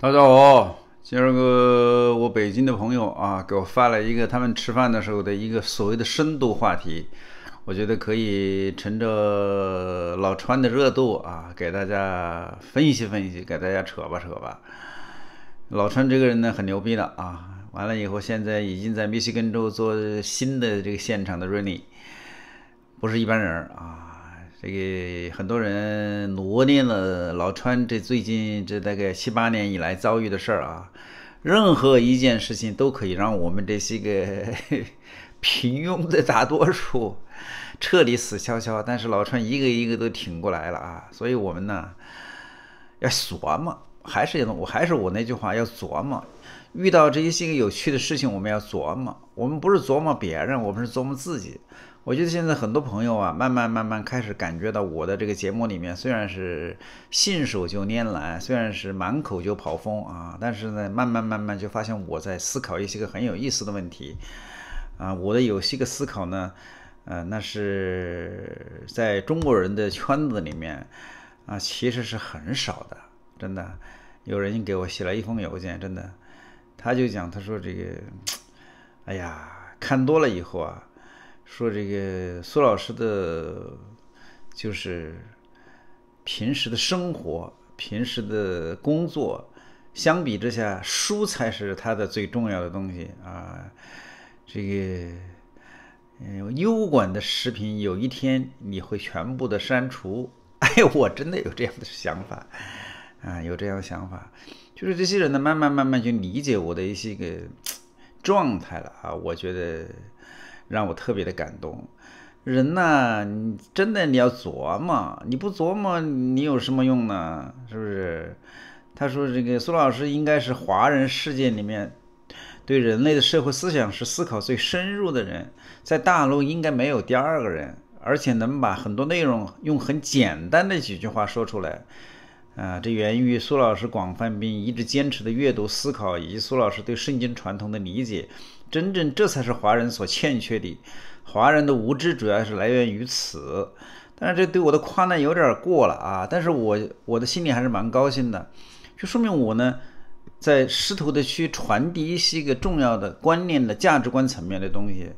大家好，今儿个我北京的朋友啊，给我发了一个他们吃饭的时候的一个所谓的深度话题，我觉得可以趁着老川的热度啊，给大家分析分析，给大家扯吧扯吧。老川这个人呢，很牛逼的啊，完了以后现在已经在密西根州做新的这个现场的 r e n n y 不是一般人啊。这个很多人罗列了老川这最近这大概七八年以来遭遇的事儿啊，任何一件事情都可以让我们这些个 平庸的大多数彻底死翘翘，但是老川一个一个都挺过来了啊，所以我们呢要琢磨，还是我还是我那句话，要琢磨，遇到这些个有趣的事情，我们要琢磨，我们不是琢磨别人，我们是琢磨自己。我觉得现在很多朋友啊，慢慢慢慢开始感觉到我的这个节目里面，虽然是信手就拈来，虽然是满口就跑风啊，但是呢，慢慢慢慢就发现我在思考一些个很有意思的问题啊。我的有些个思考呢，呃，那是在中国人的圈子里面啊，其实是很少的。真的，有人给我写了一封邮件，真的，他就讲，他说这个，哎呀，看多了以后啊。说这个苏老师的，就是平时的生活、平时的工作，相比之下，书才是他的最重要的东西啊。这个，嗯，优管的视频有一天你会全部的删除。哎，我真的有这样的想法啊，有这样的想法，就是这些人呢，慢慢慢慢就理解我的一些个状态了啊，我觉得。让我特别的感动，人呢，真的你要琢磨，你不琢磨你有什么用呢？是不是？他说这个苏老师应该是华人世界里面对人类的社会思想是思考最深入的人，在大陆应该没有第二个人，而且能把很多内容用很简单的几句话说出来。啊，这源于苏老师广泛并一直坚持的阅读思考，以及苏老师对圣经传统的理解。真正这才是华人所欠缺的，华人的无知主要是来源于此。但是这对我的夸赞有点过了啊！但是我我的心里还是蛮高兴的，就说明我呢，在试图的去传递一些个重要的观念的价值观层面的东西。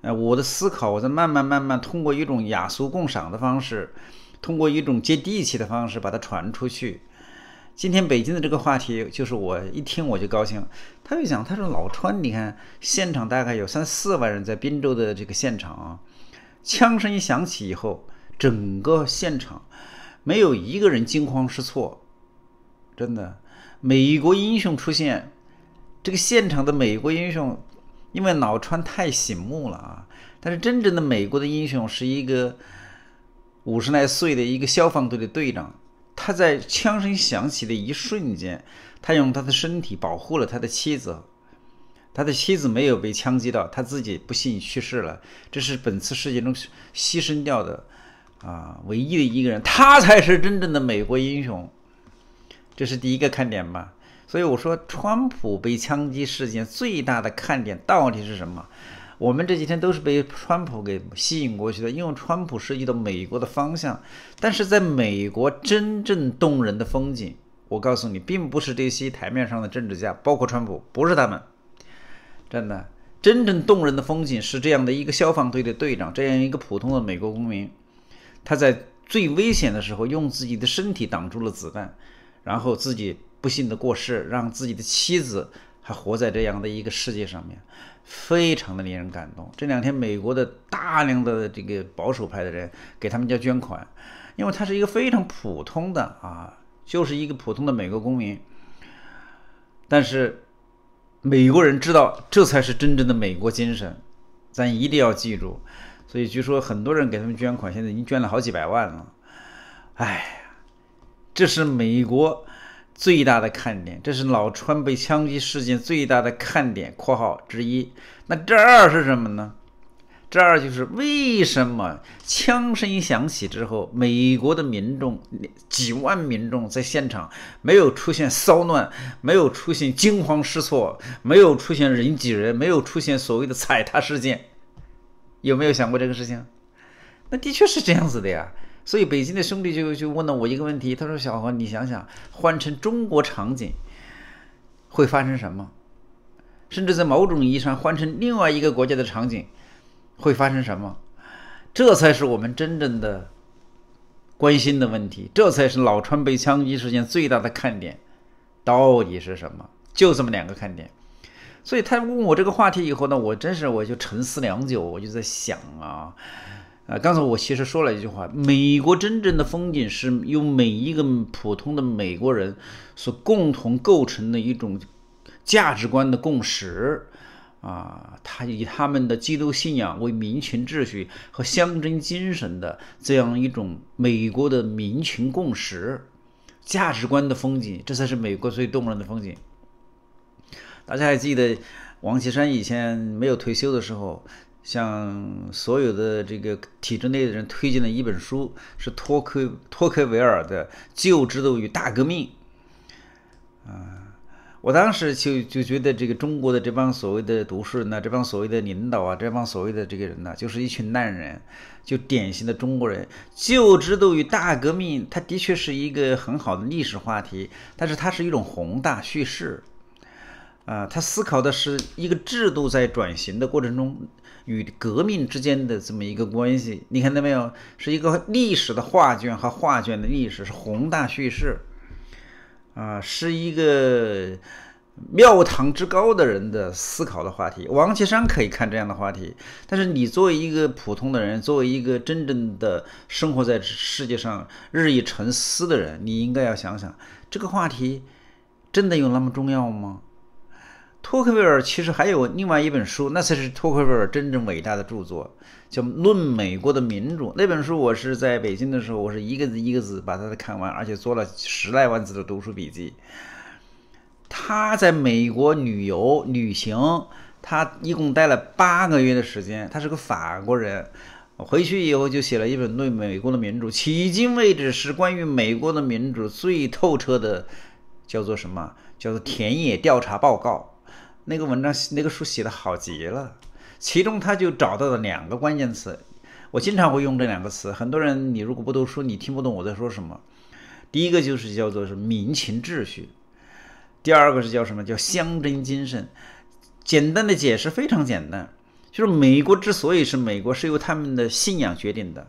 呃，我的思考，我在慢慢慢慢通过一种雅俗共赏的方式，通过一种接地气的方式把它传出去。今天北京的这个话题，就是我一听我就高兴。他就讲，他说老川，你看现场大概有三四万人在滨州的这个现场啊，枪声一响起以后，整个现场没有一个人惊慌失措，真的，美国英雄出现。这个现场的美国英雄，因为老川太醒目了啊，但是真正的美国的英雄是一个五十来岁的一个消防队的队长。他在枪声响起的一瞬间，他用他的身体保护了他的妻子，他的妻子没有被枪击到，他自己不幸去世了。这是本次事件中牺牲掉的啊唯一的一个人，他才是真正的美国英雄。这是第一个看点吧？所以我说，川普被枪击事件最大的看点到底是什么？我们这几天都是被川普给吸引过去的，因为川普涉及到美国的方向。但是在美国真正动人的风景，我告诉你，并不是这些台面上的政治家，包括川普，不是他们。真的，真正动人的风景是这样的：一个消防队的队长，这样一个普通的美国公民，他在最危险的时候用自己的身体挡住了子弹，然后自己不幸的过世，让自己的妻子。还活在这样的一个世界上面，非常的令人感动。这两天，美国的大量的这个保守派的人给他们家捐款，因为他是一个非常普通的啊，就是一个普通的美国公民。但是，美国人知道这才是真正的美国精神，咱一定要记住。所以，据说很多人给他们捐款，现在已经捐了好几百万了。哎呀，这是美国。最大的看点，这是老川被枪击事件最大的看点（括号之一）。那这二是什么呢？这二就是为什么枪声响起之后，美国的民众几万民众在现场没有出现骚乱，没有出现惊慌失措，没有出现人挤人，没有出现所谓的踩踏事件？有没有想过这个事情？那的确是这样子的呀。所以北京的兄弟就就问了我一个问题，他说：“小何，你想想换成中国场景会发生什么？甚至在某种意义上换成另外一个国家的场景会发生什么？这才是我们真正的关心的问题，这才是老川被枪击事件最大的看点，到底是什么？就这么两个看点。所以他问我这个话题以后呢，我真是我就沉思良久，我就在想啊。”啊，刚才我其实说了一句话，美国真正的风景是由每一个普通的美国人所共同构成的一种价值观的共识啊，他以他们的基督信仰为民权秩序和象征精神的这样一种美国的民权共识价值观的风景，这才是美国最动人的风景。大家还记得王岐山以前没有退休的时候？向所有的这个体制内的人推荐了一本书，是托克托克维尔的《旧制度与大革命》。啊，我当时就就觉得，这个中国的这帮所谓的读书人呐，这帮所谓的领导啊，这帮所谓的这个人呐，就是一群烂人，就典型的中国人。《旧制度与大革命》它的确是一个很好的历史话题，但是它是一种宏大叙事。啊，他思考的是一个制度在转型的过程中与革命之间的这么一个关系，你看到没有？是一个历史的画卷和画卷的历史，是宏大叙事，啊，是一个庙堂之高的人的思考的话题。王岐山可以看这样的话题，但是你作为一个普通的人，作为一个真正的生活在世界上日益沉思的人，你应该要想想，这个话题真的有那么重要吗？托克维尔其实还有另外一本书，那才是托克维尔真正伟大的著作，叫《论美国的民主》。那本书我是在北京的时候，我是一个字一个字把它看完，而且做了十来万字的读书笔记。他在美国旅游旅行，他一共待了八个月的时间。他是个法国人，回去以后就写了一本《论美国的民主》，迄今为止是关于美国的民主最透彻的，叫做什么？叫做《田野调查报告》。那个文章那个书写的好极了，其中他就找到了两个关键词，我经常会用这两个词。很多人你如果不读书，你听不懂我在说什么。第一个就是叫做是民情秩序，第二个是叫什么叫乡镇精神。简单的解释非常简单，就是美国之所以是美国，是由他们的信仰决定的。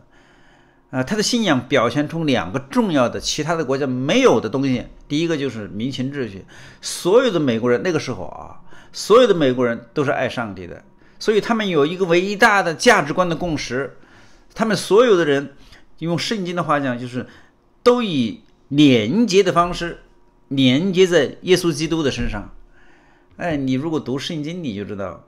啊，他的信仰表现出两个重要的，其他的国家没有的东西。第一个就是民情秩序，所有的美国人那个时候啊，所有的美国人都是爱上帝的，所以他们有一个伟大的价值观的共识。他们所有的人用圣经的话讲，就是都以连接的方式连接在耶稣基督的身上。哎，你如果读圣经，你就知道。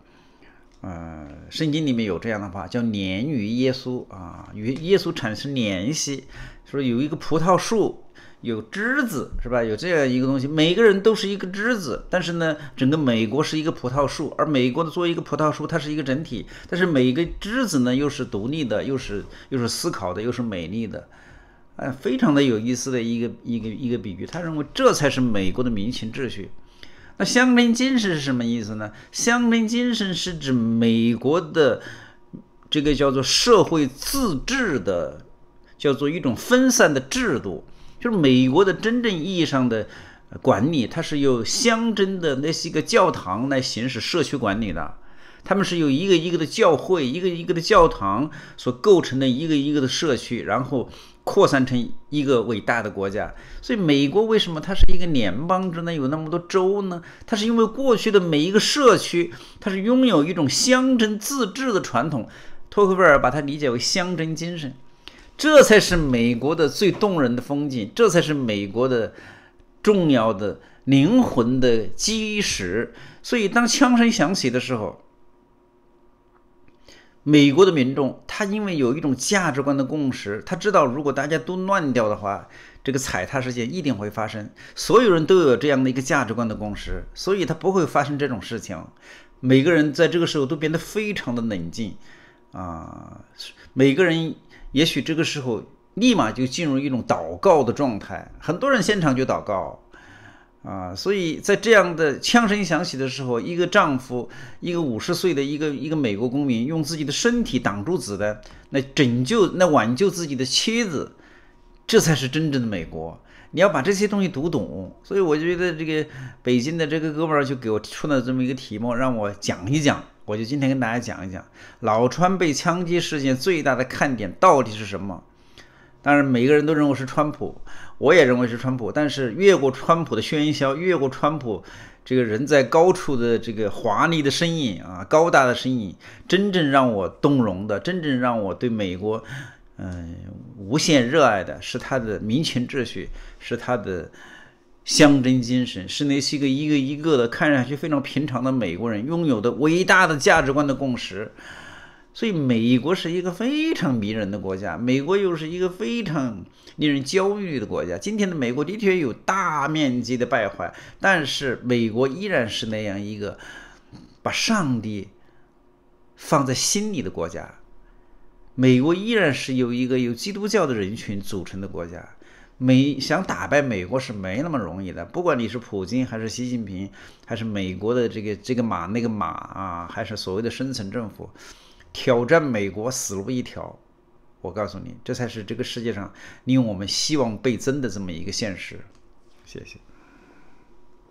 呃，圣经里面有这样的话，叫连于耶稣啊，与耶稣产生联系。说有一个葡萄树，有枝子，是吧？有这样一个东西，每个人都是一个枝子，但是呢，整个美国是一个葡萄树，而美国的作为一个葡萄树，它是一个整体，但是每一个枝子呢，又是独立的，又是又是思考的，又是美丽的。哎，非常的有意思的一个一个一个比喻。他认为这才是美国的民情秩序。那乡镇精神是什么意思呢？乡镇精神是指美国的这个叫做社会自治的，叫做一种分散的制度，就是美国的真正意义上的管理，它是由乡镇的那些个教堂来行使社区管理的。他们是由一个一个的教会，一个一个的教堂所构成的一个一个的社区，然后扩散成一个伟大的国家。所以美国为什么它是一个联邦制呢？有那么多州呢？它是因为过去的每一个社区，它是拥有一种乡镇自治的传统。托克维尔把它理解为乡镇精神，这才是美国的最动人的风景，这才是美国的重要的灵魂的基石。所以当枪声响起的时候。美国的民众，他因为有一种价值观的共识，他知道如果大家都乱掉的话，这个踩踏事件一定会发生。所有人都有这样的一个价值观的共识，所以他不会发生这种事情。每个人在这个时候都变得非常的冷静，啊，每个人也许这个时候立马就进入一种祷告的状态，很多人现场就祷告。啊，所以在这样的枪声响起的时候，一个丈夫，一个五十岁的一个一个美国公民，用自己的身体挡住子弹，来拯救、来挽救自己的妻子，这才是真正的美国。你要把这些东西读懂。所以我觉得这个北京的这个哥们儿就给我出了这么一个题目，让我讲一讲。我就今天跟大家讲一讲老川被枪击事件最大的看点到底是什么？当然，每个人都认为是川普。我也认为是川普，但是越过川普的喧嚣，越过川普这个人在高处的这个华丽的身影啊，高大的身影，真正让我动容的，真正让我对美国嗯无限热爱的是他的民权秩序，是他的象征精神，是那些个一个一个的看上去非常平常的美国人拥有的伟大的价值观的共识。所以，美国是一个非常迷人的国家，美国又是一个非常令人焦虑的国家。今天的美国的确有大面积的败坏，但是美国依然是那样一个把上帝放在心里的国家。美国依然是由一个由基督教的人群组成的国家。美想打败美国是没那么容易的，不管你是普京还是习近平，还是美国的这个这个马那个马啊，还是所谓的深层政府。挑战美国死路一条，我告诉你，这才是这个世界上令我们希望倍增的这么一个现实。谢谢。